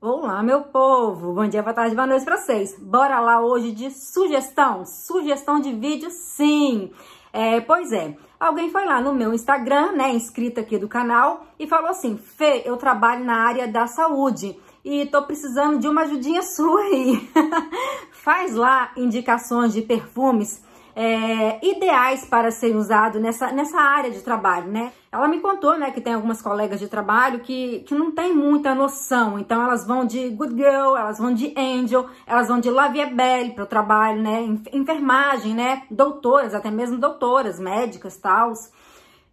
Olá, meu povo! Bom dia, boa tarde, boa noite para vocês. Bora lá hoje de sugestão? Sugestão de vídeo, sim! É, pois é, alguém foi lá no meu Instagram, né, inscrita aqui do canal, e falou assim, Fê, eu trabalho na área da saúde e tô precisando de uma ajudinha sua aí. Faz lá indicações de perfumes é, ideais para ser usado nessa, nessa área de trabalho, né? Ela me contou, né, que tem algumas colegas de trabalho que, que não tem muita noção, então elas vão de good girl, elas vão de angel, elas vão de laviebelle para o trabalho, né, enfermagem, né, doutoras, até mesmo doutoras, médicas, tals.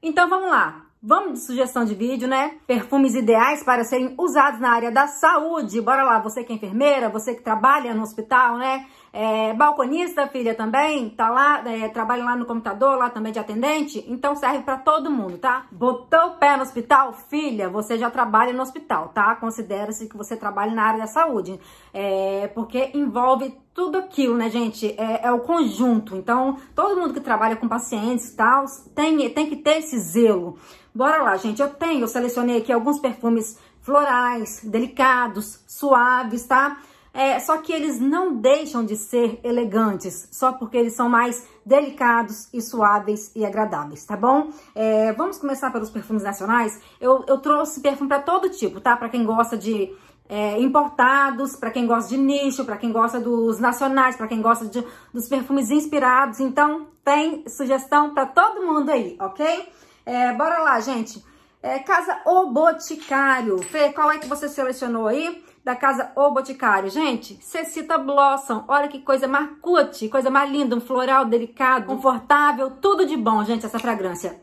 Então vamos lá, Vamos de sugestão de vídeo, né? Perfumes ideais para serem usados na área da saúde. Bora lá, você que é enfermeira, você que trabalha no hospital, né? É, balconista, filha, também, tá lá, é, trabalha lá no computador, lá também de atendente. Então serve para todo mundo, tá? Botou o pé no hospital, filha, você já trabalha no hospital, tá? Considera-se que você trabalha na área da saúde. É, porque envolve tudo aquilo, né, gente? É, é, o conjunto. Então, todo mundo que trabalha com pacientes e tal, tem, tem que ter esse zelo. Bora lá, gente. Eu tenho, eu selecionei aqui alguns perfumes florais, delicados, suaves, tá? É, só que eles não deixam de ser elegantes, só porque eles são mais delicados e suaves e agradáveis, tá bom? É, vamos começar pelos perfumes nacionais. Eu, eu trouxe perfume para todo tipo, tá? Para quem gosta de é, importados, para quem gosta de nicho, para quem gosta dos nacionais, para quem gosta de, dos perfumes inspirados. Então, tem sugestão para todo mundo aí, ok? É, bora lá, gente. É, casa O Boticário. Fê, qual é que você selecionou aí? Da Casa O Boticário. Gente, Cecita Blossom. Olha que coisa marcute, coisa mais linda. Um floral delicado, confortável, tudo de bom, gente, essa fragrância.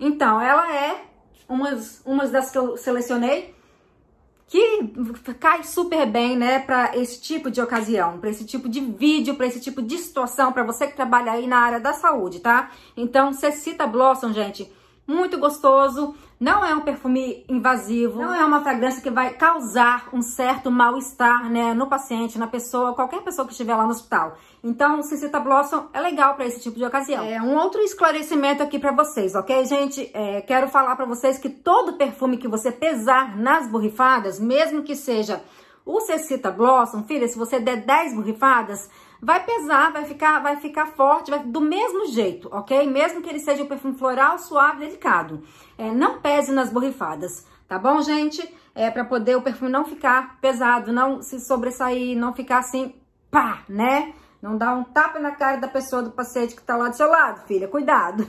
Então, ela é umas, umas das que eu selecionei que cai super bem, né, para esse tipo de ocasião, para esse tipo de vídeo, para esse tipo de situação, para você que trabalha aí na área da saúde, tá? Então, Cecita Blossom, gente, muito gostoso. Não é um perfume invasivo, não é uma fragrância que vai causar um certo mal-estar, né, no paciente, na pessoa, qualquer pessoa que estiver lá no hospital. Então, o Cicita Blossom é legal para esse tipo de ocasião. É um outro esclarecimento aqui para vocês, ok, gente? É, quero falar para vocês que todo perfume que você pesar nas borrifadas, mesmo que seja o Cecita Blossom, filha, se você der 10 borrifadas, vai pesar, vai ficar, vai ficar forte, vai, do mesmo jeito, ok? Mesmo que ele seja um perfume floral, suave, delicado. É, não pese nas borrifadas, tá bom, gente? É, para poder o perfume não ficar pesado, não se sobressair, não ficar assim, pá, né? Não dá um tapa na cara da pessoa, do paciente que tá lá do seu lado, filha, cuidado.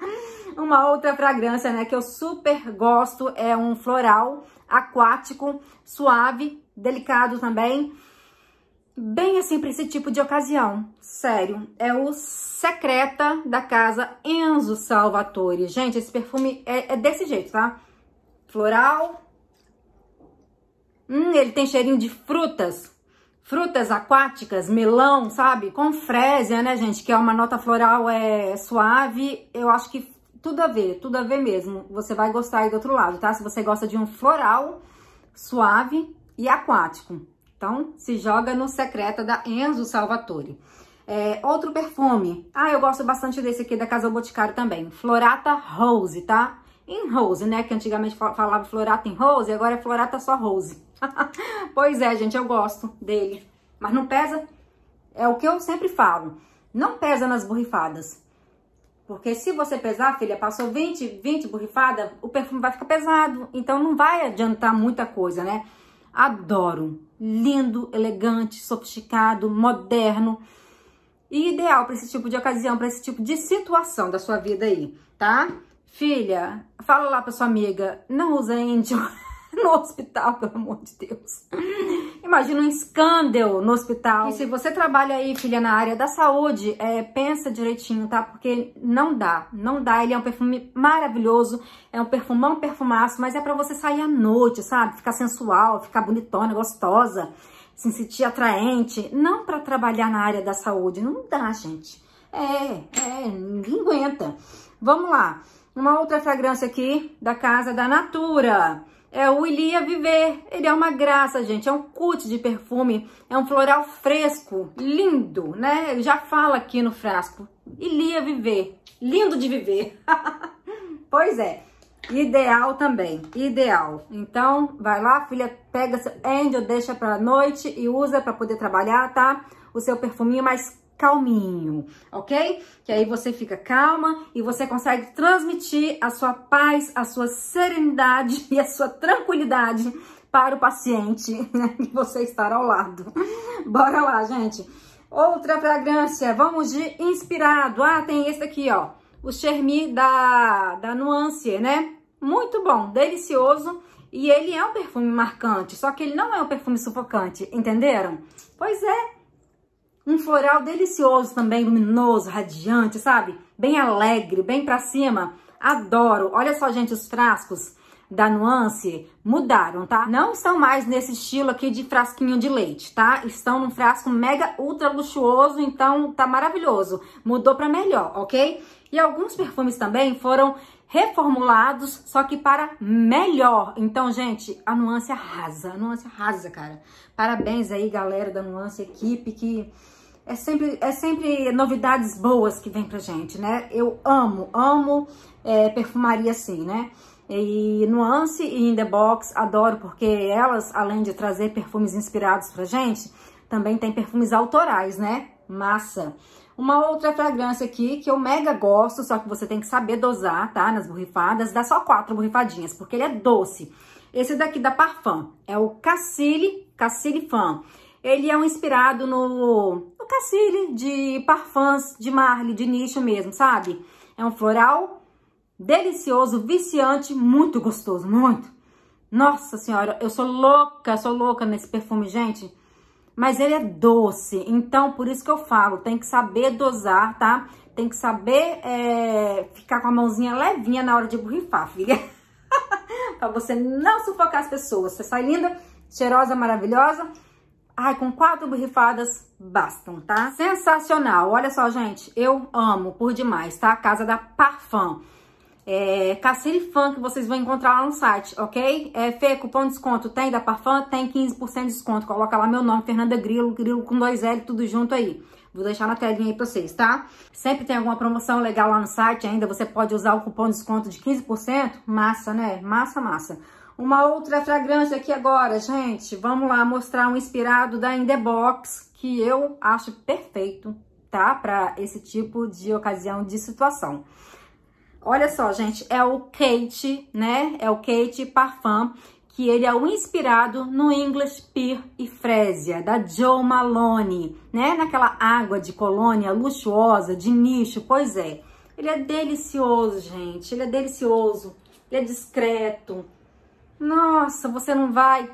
Uma outra fragrância, né, que eu super gosto é um floral aquático, suave, delicado também bem assim para esse tipo de ocasião. Sério, é o Secreta da Casa Enzo Salvatore. Gente, esse perfume é, é desse jeito, tá? Floral. Hum, ele tem cheirinho de frutas. Frutas aquáticas, melão, sabe? Com frésia, né, gente? Que é uma nota floral é, é suave. Eu acho que tudo a ver, tudo a ver mesmo. Você vai gostar aí do outro lado, tá? Se você gosta de um floral suave e aquático. Então, se joga no Secreta da Enzo Salvatore. É, outro perfume. Ah, eu gosto bastante desse aqui da Casa Boticário também. Florata Rose, tá? Em Rose, né? Que antigamente falava Florata em Rose, agora é Florata só Rose. pois é, gente, eu gosto dele. Mas não pesa? É o que eu sempre falo. Não pesa nas borrifadas. Porque se você pesar, filha, passou 20, 20 borrifadas, o perfume vai ficar pesado. Então não vai adiantar muita coisa, né? adoro. Lindo, elegante, sofisticado, moderno e ideal para esse tipo de ocasião, para esse tipo de situação da sua vida aí, tá? Filha, fala lá para sua amiga, não usa índio no hospital, pelo amor de Deus. Imagina um escândalo no hospital. E se você trabalha aí, filha, na área da saúde, é, pensa direitinho, tá? Porque não dá, não dá. Ele é um perfume maravilhoso, é um perfumão, perfumaço, mas é para você sair à noite, sabe? Ficar sensual, ficar bonitona, gostosa, se sentir atraente. Não para trabalhar na área da saúde, não dá, gente. É, é, ninguém aguenta. Vamos lá. Uma outra fragrância aqui da casa da Natura é o Ilia Viver. Ele é uma graça, gente. É um cut de perfume. É um floral fresco. Lindo, né? já fala aqui no frasco. Ilia Viver. Lindo de viver. pois é. Ideal também, ideal. Então, vai lá, filha, pega seu Angel, deixa pra noite e usa pra poder trabalhar, tá? O seu perfuminho, mais calminho, ok? Que aí você fica calma e você consegue transmitir a sua paz, a sua serenidade e a sua tranquilidade para o paciente que você estar ao lado. Bora lá, gente. Outra fragrância, vamos de inspirado. Ah, tem esse aqui, ó. O Chermi da, da Nuance, né? Muito bom, delicioso. E ele é um perfume marcante, só que ele não é um perfume sufocante, entenderam? Pois é, um floral delicioso também, luminoso, radiante, sabe? Bem alegre, bem pra cima. Adoro. Olha só, gente, os frascos da Nuance mudaram, tá? Não estão mais nesse estilo aqui de frasquinho de leite, tá? Estão num frasco mega ultra luxuoso, então tá maravilhoso. Mudou para melhor, ok? E alguns perfumes também foram reformulados, só que para melhor. Então, gente, a nuance arrasa, a nuance arrasa, cara. Parabéns aí, galera da nuance, equipe, que é sempre, é sempre novidades boas que vem pra gente, né? Eu amo, amo é, perfumaria assim, né? E Nuance e In The Box adoro porque elas, além de trazer perfumes inspirados pra gente, também tem perfumes autorais, né? Massa! Uma outra fragrância aqui que eu mega gosto, só que você tem que saber dosar, tá? Nas borrifadas, dá só quatro borrifadinhas, porque ele é doce. Esse daqui da Parfum é o Cassili, Cassili Fan. Ele é um inspirado no, no Cassili de parfums de Marley, de nicho mesmo, sabe? É um floral delicioso, viciante, muito gostoso, muito. Nossa senhora, eu sou louca, sou louca nesse perfume, gente mas ele é doce. Então, por isso que eu falo, tem que saber dosar, tá? Tem que saber é, ficar com a mãozinha levinha na hora de borrifar, filha. pra você não sufocar as pessoas. Você sai linda, cheirosa, maravilhosa. Ai, com quatro borrifadas bastam, tá? Sensacional. Olha só, gente, eu amo por demais, tá? A casa da Parfum é, Cacilifan, que vocês vão encontrar lá no site, ok? É, Fê, cupom de desconto tem da fã, Tem 15% de desconto. Coloca lá meu nome, Fernanda Grilo, Grilo com dois L, tudo junto aí. Vou deixar na telinha aí pra vocês, tá? Sempre tem alguma promoção legal lá no site ainda. Você pode usar o cupom de desconto de 15%. Massa, né? Massa, massa. Uma outra fragrância aqui agora, gente. Vamos lá mostrar um inspirado da In The Box, que eu acho perfeito, tá? Pra esse tipo de ocasião de situação. Olha só, gente, é o Kate, né? É o Kate Parfum, que ele é o inspirado no English Pear e Frésia, da Joe Malone, né? Naquela água de colônia luxuosa, de nicho, pois é. Ele é delicioso, gente, ele é delicioso, ele é discreto. Nossa, você não vai,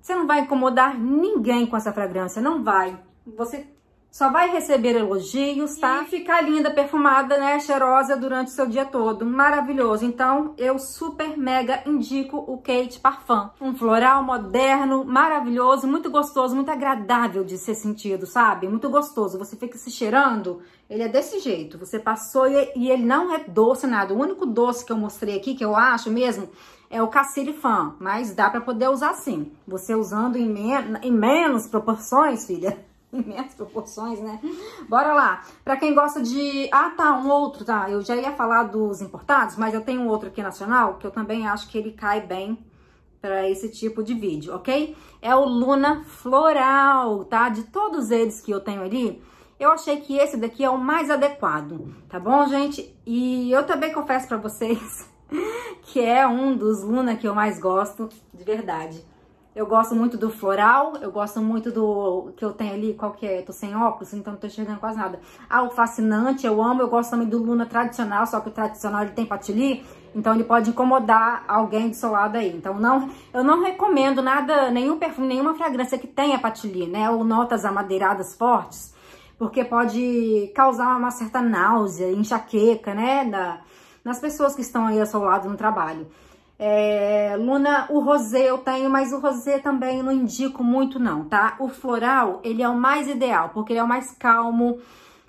você não vai incomodar ninguém com essa fragrância, não vai. Você só vai receber elogios, tá? E ficar linda, perfumada, né? Cheirosa durante o seu dia todo. Maravilhoso. Então, eu super mega indico o Kate Parfum. Um floral moderno, maravilhoso, muito gostoso, muito agradável de ser sentido, sabe? Muito gostoso. Você fica se cheirando, ele é desse jeito. Você passou e ele não é doce nada. O único doce que eu mostrei aqui, que eu acho mesmo, é o Cacirifan, mas dá para poder usar sim. Você usando em, men em menos proporções, filha, minhas proporções, né? Bora lá. Pra quem gosta de... Ah, tá, um outro, tá. Eu já ia falar dos importados, mas eu tenho um outro aqui nacional, que eu também acho que ele cai bem para esse tipo de vídeo, ok? É o Luna Floral, tá? De todos eles que eu tenho ali, eu achei que esse daqui é o mais adequado, tá bom, gente? E eu também confesso para vocês que é um dos Luna que eu mais gosto, de verdade. Eu gosto muito do floral, eu gosto muito do que eu tenho ali, qual que é? Eu tô sem óculos, então não tô enxergando quase nada. Ah, o fascinante, eu amo, eu gosto também do Luna tradicional, só que o tradicional ele tem patili, então ele pode incomodar alguém do seu lado aí. Então não, eu não recomendo nada, nenhum perfume, nenhuma fragrância que tenha patili, né? Ou notas amadeiradas fortes, porque pode causar uma certa náusea, enxaqueca, né? Na, nas pessoas que estão aí ao seu lado no trabalho. É, Luna, o rosé eu tenho, mas o rosé também não indico muito não, tá? O floral, ele é o mais ideal, porque ele é o mais calmo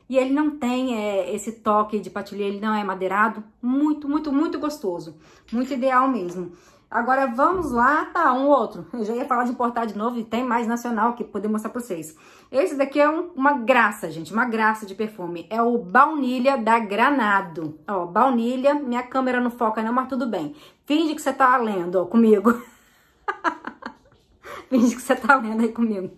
e ele não tem é, esse toque de patilha, ele não é madeirado. Muito, muito, muito gostoso. Muito ideal mesmo. Agora vamos lá, tá, um outro. Eu já ia falar de importar de novo e tem mais nacional que poder mostrar pra vocês. Esse daqui é um, uma graça, gente, uma graça de perfume. É o Baunilha da Granado. Ó, Baunilha, minha câmera não foca não, mas tudo bem. Finge que você tá lendo, ó, comigo. Finge que você tá lendo aí comigo.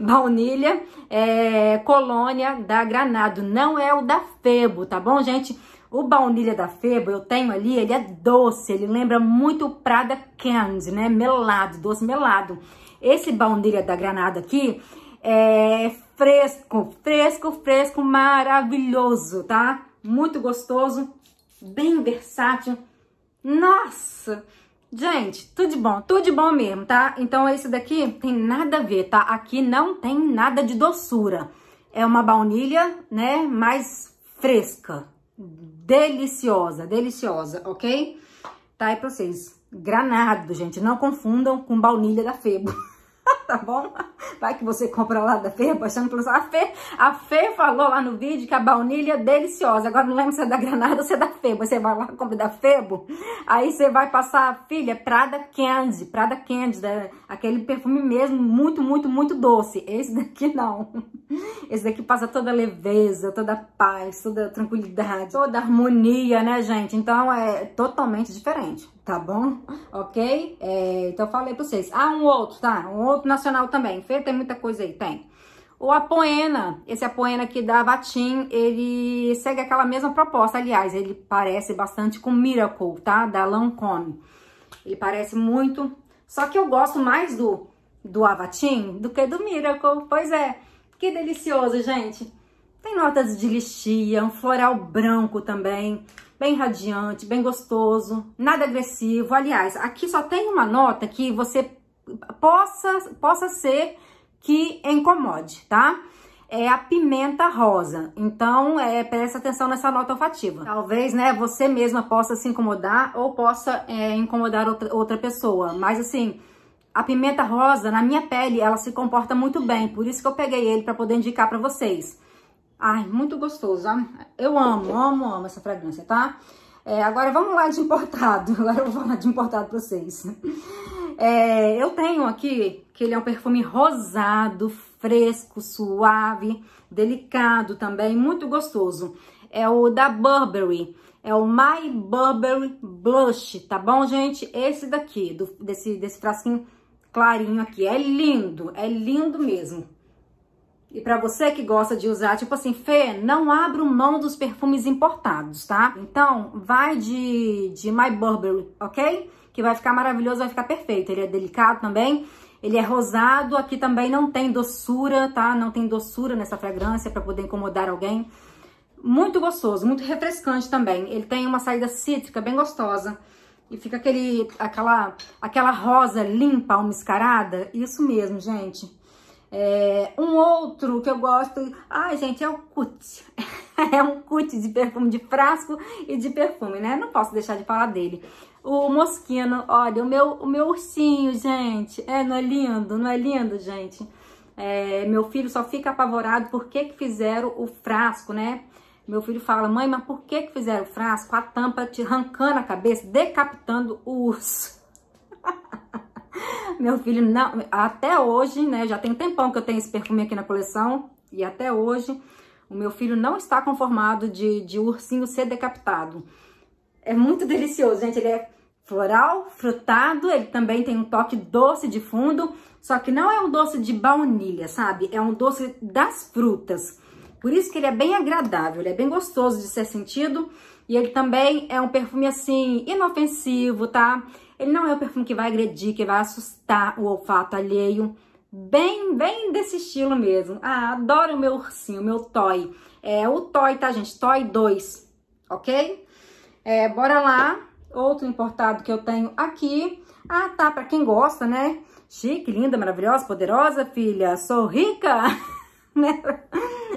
Baunilha é, colônia da Granado. Não é o da Febo, tá bom, gente? O baunilha da Febo, eu tenho ali, ele é doce. Ele lembra muito Prada Candy, né? Melado, doce melado. Esse baunilha da Granado aqui é fresco, fresco, fresco, maravilhoso, tá? Muito gostoso, bem versátil. Nossa! Gente, tudo de bom, tudo de bom mesmo, tá? Então, esse daqui tem nada a ver, tá? Aqui não tem nada de doçura. É uma baunilha, né, mais fresca. Deliciosa, deliciosa, ok? Tá aí pra vocês. Granado, gente, não confundam com baunilha da Febo. tá bom? Vai que você compra lá da Fê, baixando pelo a Fê, a Fê falou lá no vídeo que a baunilha é deliciosa. Agora não lembro se é da Granada ou se é da Febo. Você vai lá compra da Febo, aí você vai passar a filha Prada Candy, Prada Candy, né? aquele perfume mesmo, muito, muito, muito doce. Esse daqui não. Esse daqui passa toda leveza, toda paz, toda tranquilidade, toda harmonia, né, gente? Então é totalmente diferente, tá bom? Ok? É, então eu falei pra vocês. Ah, um outro, tá? Um outro na nacional também. Fê, tem muita coisa aí, tem. O Apoena, esse Apoena aqui da Vatim, ele segue aquela mesma proposta. Aliás, ele parece bastante com Miracle, tá? Da lancome Ele parece muito. Só que eu gosto mais do, do Avatim do que do Miracle. Pois é. Que delicioso, gente. Tem notas de lixia, um floral branco também. Bem radiante, bem gostoso. Nada agressivo. Aliás, aqui só tem uma nota que você possa, possa ser que incomode, tá? É a pimenta rosa. Então, é, presta atenção nessa nota olfativa. Talvez, né, você mesma possa se incomodar ou possa é, incomodar outra, outra pessoa. Mas, assim, a pimenta rosa, na minha pele, ela se comporta muito bem. Por isso que eu peguei ele para poder indicar para vocês. Ai, muito gostoso. Eu amo, amo, amo essa fragrância, tá? Tá? É, agora vamos lá de importado, agora eu vou falar de importado pra vocês. É, eu tenho aqui que ele é um perfume rosado, fresco, suave, delicado também, muito gostoso. É o da Burberry, é o My Burberry Blush, tá bom, gente? Esse daqui, do, desse, desse frasquinho clarinho aqui, é lindo, é lindo mesmo. E para você que gosta de usar, tipo assim, Fê, não abra mão dos perfumes importados, tá? Então, vai de, de My Burberry, ok? Que vai ficar maravilhoso, vai ficar perfeito. Ele é delicado também. Ele é rosado, aqui também não tem doçura, tá? Não tem doçura nessa fragrância para poder incomodar alguém. Muito gostoso, muito refrescante também. Ele tem uma saída cítrica bem gostosa. E fica aquele, aquela, aquela rosa limpa, almiscarada. Isso mesmo, gente. É, um outro que eu gosto, ai gente, é o Cut. é um Cut de perfume de frasco e de perfume, né? Não posso deixar de falar dele. O Mosquino, olha, o meu, o meu ursinho, gente. É, não é lindo? Não é lindo, gente? É, meu filho só fica apavorado por que, que fizeram o frasco, né? Meu filho fala, mãe, mas por que, que fizeram o frasco? A tampa te arrancando a cabeça, decapitando o urso. Meu filho, não, até hoje, né? Já tem um tempão que eu tenho esse perfume aqui na coleção. E até hoje, o meu filho não está conformado de, de ursinho ser decapitado. É muito delicioso, gente. Ele é floral, frutado, ele também tem um toque doce de fundo, só que não é um doce de baunilha, sabe? É um doce das frutas. Por isso que ele é bem agradável, ele é bem gostoso de ser sentido e ele também é um perfume assim inofensivo, tá? Ele não é o perfume que vai agredir, que vai assustar o olfato alheio. Bem, bem desse estilo mesmo. Ah, adoro o meu ursinho, o meu toy. É o toy, tá, gente? Toy 2, ok? É, bora lá. Outro importado que eu tenho aqui. Ah, tá, pra quem gosta, né? Chique, linda, maravilhosa, poderosa, filha. Sou rica, né?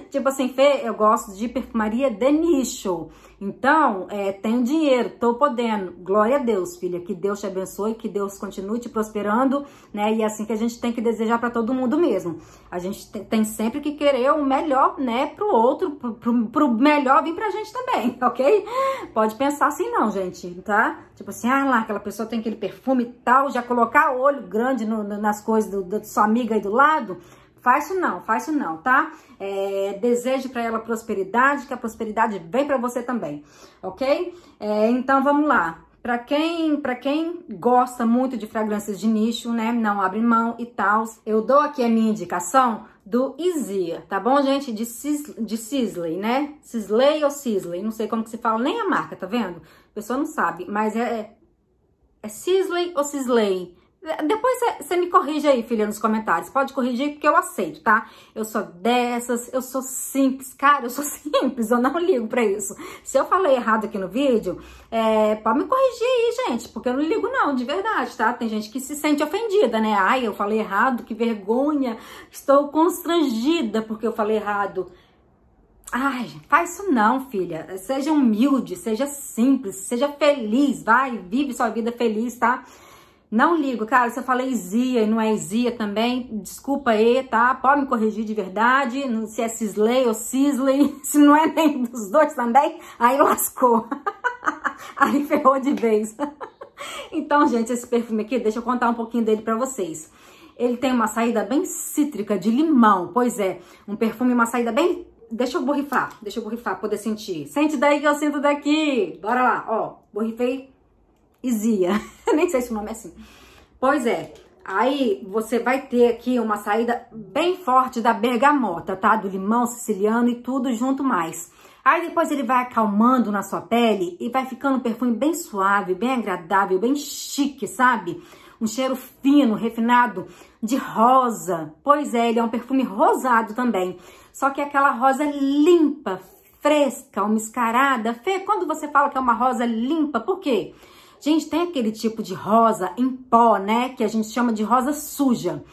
tipo assim, Fê, eu gosto de perfumaria de nicho. Então, é, tenho dinheiro, tô podendo. Glória a Deus, filha. Que Deus te abençoe, que Deus continue te prosperando, né? E é assim que a gente tem que desejar para todo mundo mesmo. A gente tem sempre que querer o melhor, né, pro outro, pro, pro, pro melhor vir pra gente também, ok? Pode pensar assim não, gente, tá? Tipo assim, ah lá, aquela pessoa tem aquele perfume e tal, já colocar olho grande no, no, nas coisas do, da sua amiga aí do lado, Faz isso não, faz isso não, tá? É, deseje para ela prosperidade, que a prosperidade vem para você também, ok? É, então vamos lá. Para quem, pra quem gosta muito de fragrâncias de nicho, né? Não abre mão e tal, eu dou aqui a minha indicação do Izia, tá bom, gente? De, Cis, de Sisley, né? Sisley ou Sisley, não sei como que se fala, nem a marca, tá vendo? A pessoa não sabe, mas é, é, é Sisley ou Sisley? Depois você me corrige aí, filha, nos comentários. Pode corrigir, porque eu aceito, tá? Eu sou dessas, eu sou simples. Cara, eu sou simples, eu não ligo pra isso. Se eu falei errado aqui no vídeo, é, pode me corrigir aí, gente, porque eu não ligo não, de verdade, tá? Tem gente que se sente ofendida, né? Ai, eu falei errado, que vergonha. Estou constrangida porque eu falei errado. Ai, faz isso não, filha. Seja humilde, seja simples, seja feliz. Vai, vive sua vida feliz, tá? Não ligo, cara, se eu falei Zia e não é Zia também, desculpa aí, tá? Pode me corrigir de verdade, se é Cisley ou Cisley, se não é nem dos dois também, aí lascou. aí ferrou de vez. então, gente, esse perfume aqui, deixa eu contar um pouquinho dele pra vocês ele tem uma saída bem cítrica, de limão. Pois é, um perfume, uma saída bem... Deixa eu borrifar, deixa eu borrifar, poder sentir. Sente daí que eu sinto daqui. Bora lá, ó, borrifei Izia. Nem sei se o nome é assim. Pois é. Aí você vai ter aqui uma saída bem forte da bergamota, tá? Do limão siciliano e tudo junto mais. Aí depois ele vai acalmando na sua pele e vai ficando um perfume bem suave, bem agradável, bem chique, sabe? Um cheiro fino, refinado, de rosa. Pois é, ele é um perfume rosado também. Só que é aquela rosa limpa, fresca, almiscarada. Fê, quando você fala que é uma rosa limpa, por quê? Gente, tem aquele tipo de rosa em pó, né? Que a gente chama de rosa suja.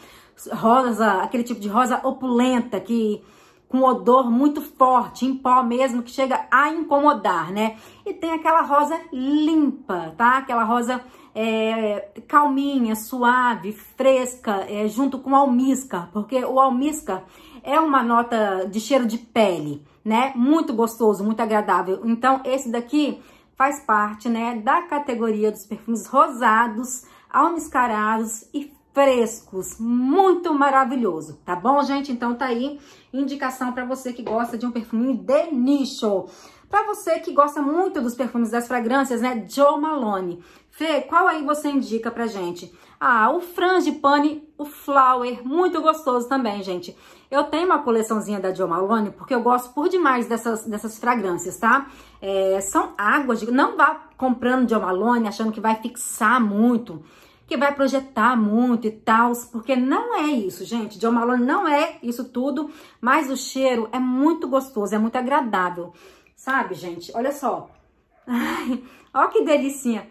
Rosa, aquele tipo de rosa opulenta, que com odor muito forte, em pó mesmo, que chega a incomodar, né? E tem aquela rosa limpa, tá? Aquela rosa é, calminha, suave, fresca, é, junto com almíscar, porque o almíscar é uma nota de cheiro de pele, né? Muito gostoso, muito agradável. Então, esse daqui faz parte, né, da categoria dos perfumes rosados, almiscarados e frescos, muito maravilhoso, tá bom, gente? Então tá aí indicação para você que gosta de um perfume de nicho. Para você que gosta muito dos perfumes das fragrâncias, né, Jo Malone. Fê, qual aí você indica pra gente? Ah, o Frangipane, o Flower, muito gostoso também, gente. Eu tenho uma coleçãozinha da Jo Malone, porque eu gosto por demais dessas, dessas fragrâncias, tá? é, são águas. De, não vá comprando Omalone achando que vai fixar muito, que vai projetar muito e tal, porque não é isso, gente. Omalone não é isso tudo, mas o cheiro é muito gostoso, é muito agradável. Sabe, gente? Olha só. Ai, olha que delícia.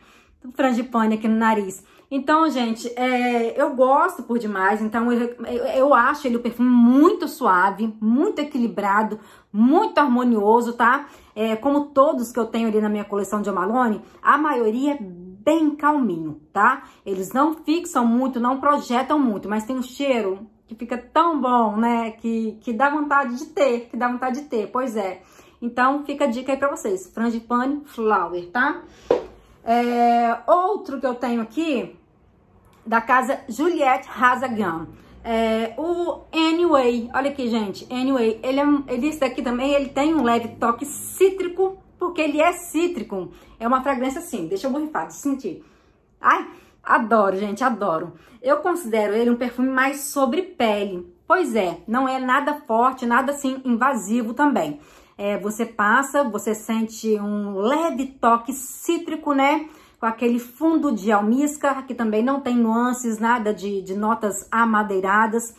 Frangipane aqui no nariz. Então, gente, é, eu gosto por demais. Então, eu, eu, acho ele o um perfume muito suave, muito equilibrado, muito harmonioso, tá? É, como todos que eu tenho ali na minha coleção de Amalone, a maioria é bem calminho, tá? Eles não fixam muito, não projetam muito, mas tem um cheiro que fica tão bom, né? Que, que dá vontade de ter, que dá vontade de ter, pois é. Então, fica a dica aí pra vocês. Frangipane Flower, tá? É, outro que eu tenho aqui da casa Juliette Hazagan. É, o Anyway, olha aqui, gente. Anyway, ele é, ele, esse daqui também ele tem um leve toque cítrico, porque ele é cítrico. É uma fragrância assim, deixa eu borrifar, deixa eu sentir. Ai, adoro, gente, adoro. Eu considero ele um perfume mais sobre pele. Pois é, não é nada forte, nada assim invasivo também. É, você passa, você sente um leve toque cítrico, né? com aquele fundo de almíscar, que também não tem nuances, nada de, de notas amadeiradas.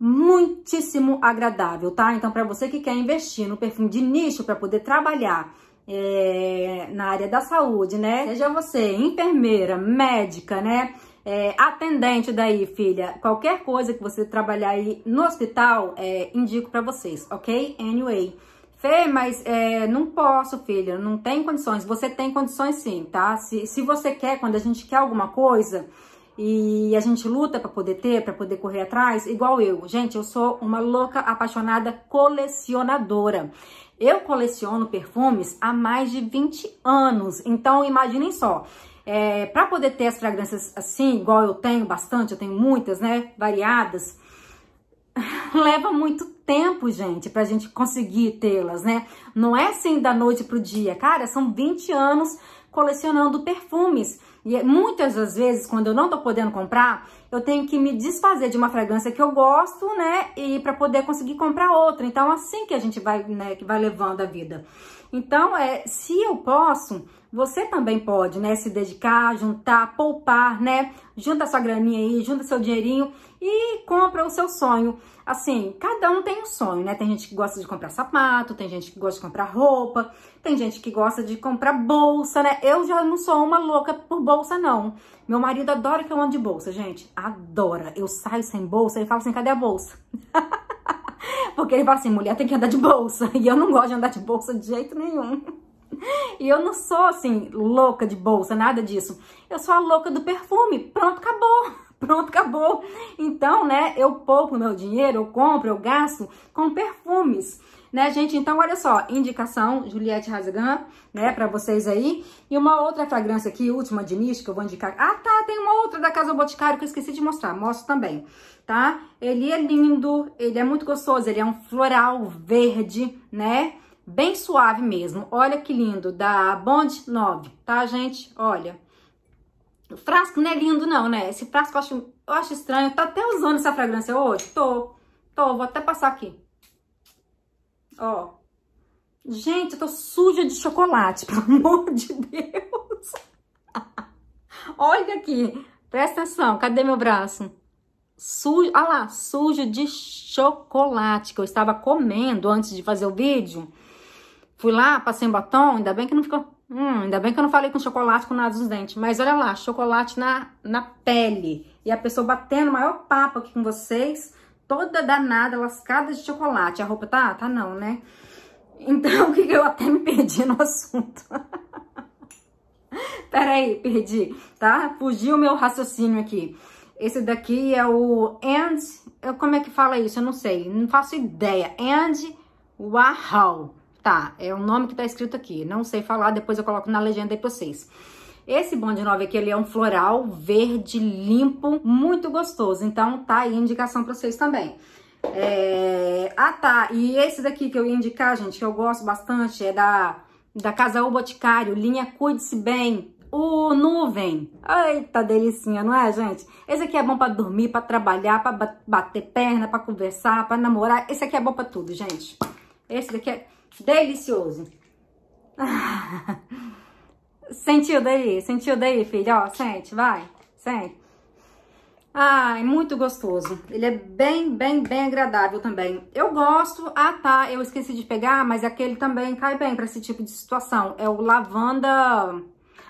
Muitíssimo agradável, tá? Então, para você que quer investir no perfume de nicho para poder trabalhar é, na área da saúde, né? Seja você enfermeira, médica, né? É, atendente daí, filha, qualquer coisa que você trabalhar aí no hospital, é, indico para vocês, ok? Anyway. Fê, mas é, não posso, filha, não tem condições. Você tem condições sim, tá? Se, se você quer, quando a gente quer alguma coisa e a gente luta para poder ter, para poder correr atrás, igual eu. Gente, eu sou uma louca apaixonada colecionadora. Eu coleciono perfumes há mais de 20 anos, então imaginem só. É, para poder ter as fragrâncias assim, igual eu tenho bastante, eu tenho muitas, né, variadas, leva muito tempo, gente, pra gente conseguir tê-las, né? Não é assim da noite pro dia. Cara, são 20 anos colecionando perfumes. E é, muitas das vezes, quando eu não tô podendo comprar, eu tenho que me desfazer de uma fragrância que eu gosto, né? E para poder conseguir comprar outra. Então, assim que a gente vai, né, que vai levando a vida. Então, é, se eu posso, você também pode, né, se dedicar, juntar, poupar, né? Junta sua graninha aí, junta seu dinheirinho e compra o seu sonho. Assim, cada um tem um sonho, né? Tem gente que gosta de comprar sapato, tem gente que gosta de comprar roupa, tem gente que gosta de comprar bolsa, né? Eu já não sou uma louca por bolsa, não. Meu marido adora que eu ande de bolsa, gente. Adora. Eu saio sem bolsa, ele fala assim, cadê a bolsa? Porque ele fala assim, mulher tem que andar de bolsa. E eu não gosto de andar de bolsa de jeito nenhum. E eu não sou, assim, louca de bolsa, nada disso. Eu sou a louca do perfume. Pronto, acabou. Pronto, acabou. Então, né, eu poupo meu dinheiro, eu compro, eu gasto com perfumes. Né, gente? Então, olha só, indicação Juliette Razagan, né, pra vocês aí. E uma outra fragrância aqui, última de nicho, que eu vou indicar. Ah, tá, tem uma outra da Casa Boticário que eu esqueci de mostrar, mostro também, tá? Ele é lindo, ele é muito gostoso, ele é um floral verde, né? bem suave mesmo. Olha que lindo, da Bond 9, tá, gente? Olha. O frasco não é lindo não, né? Esse frasco eu acho, eu acho estranho. Tá até usando essa fragrância hoje? Tô. Tô, vou até passar aqui. Ó. Gente, eu tô suja de chocolate, pelo amor de Deus. Olha aqui. Presta atenção. Cadê meu braço? Sujo, olha lá, sujo de chocolate que eu estava comendo antes de fazer o vídeo. Fui lá, passei um batom, ainda bem que não ficou... Hum, ainda bem que eu não falei com chocolate com nada nos dentes. Mas olha lá, chocolate na, na pele. E a pessoa batendo o maior papo aqui com vocês, toda danada, lascada de chocolate. A roupa tá? Tá não, né? Então, o que eu até me perdi no assunto. Peraí, perdi, tá? Fugiu o meu raciocínio aqui. Esse daqui é o And... Como é que fala isso? Eu não sei. Não faço ideia. And Warhol tá? É o nome que tá escrito aqui, não sei falar, depois eu coloco na legenda aí pra vocês. Esse bonde 9 aqui, ele é um floral verde limpo, muito gostoso. Então, tá aí a indicação pra vocês também. É... Ah, tá. E esse daqui que eu ia indicar, gente, que eu gosto bastante, é da, da Casa O Boticário, linha Cuide-se Bem. O nuvem. Eita delicinha, não é, gente? Esse aqui é bom para dormir, para trabalhar, para bater perna, para conversar, para namorar. Esse aqui é bom para tudo, gente. Esse daqui é... Delicioso. Sentiu daí? Sentiu daí, filho? Ó, sente, vai. Sente. Ai, muito gostoso. Ele é bem, bem, bem agradável também. Eu gosto. Ah, tá. Eu esqueci de pegar, mas aquele também cai bem para esse tipo de situação. É o lavanda...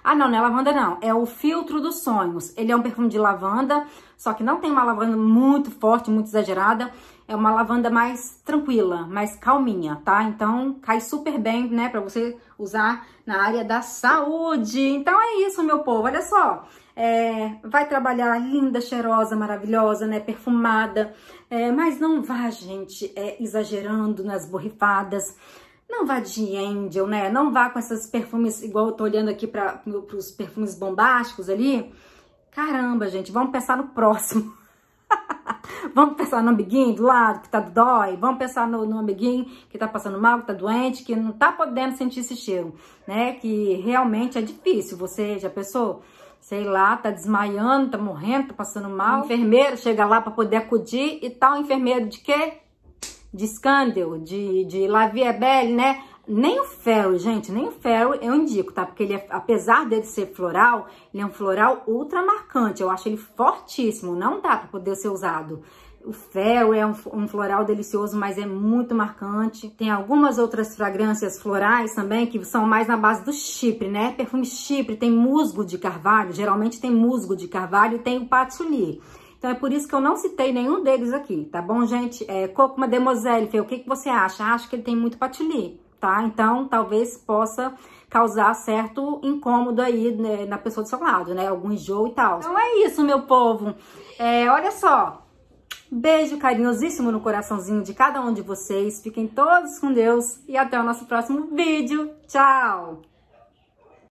Ah, não, não é lavanda, não. É o filtro dos sonhos. Ele é um perfume de lavanda só que não tem uma lavanda muito forte, muito exagerada. É uma lavanda mais tranquila, mais calminha, tá? Então, cai super bem, né? Pra você usar na área da saúde. Então, é isso, meu povo. Olha só. É, vai trabalhar linda, cheirosa, maravilhosa, né? Perfumada. É, mas não vá, gente, é, exagerando nas borrifadas. Não vá de angel, né? Não vá com esses perfumes, igual eu tô olhando aqui para os perfumes bombásticos ali. Caramba, gente, vamos pensar no próximo. vamos pensar no amiguinho do lado que tá dói, vamos pensar no, no amiguinho que tá passando mal, que tá doente, que não tá podendo sentir esse cheiro, né? Que realmente é difícil. Você já pensou? Sei lá, tá desmaiando, tá morrendo, tá passando mal. O enfermeiro chega lá para poder acudir e tal. Tá enfermeiro de quê? De escândalo, de, de La Belle, né? Nem o ferro gente, nem o ferro eu indico, tá? Porque ele, é, apesar dele ser floral, ele é um floral ultra marcante. Eu acho ele fortíssimo, não dá pra poder ser usado. O ferro é um, um floral delicioso, mas é muito marcante. Tem algumas outras fragrâncias florais também, que são mais na base do chipre, né? Perfume chipre, tem musgo de carvalho, geralmente tem musgo de carvalho e tem o patchouli. Então, é por isso que eu não citei nenhum deles aqui, tá bom, gente? É, uma Demoiselle, Fê, o que, que você acha? Acho que ele tem muito patchouli tá? Então, talvez possa causar certo incômodo aí né, na pessoa do seu lado, né? Algum enjoo e tal. Então é isso, meu povo. É, olha só. Beijo carinhosíssimo no coraçãozinho de cada um de vocês. Fiquem todos com Deus e até o nosso próximo vídeo. Tchau!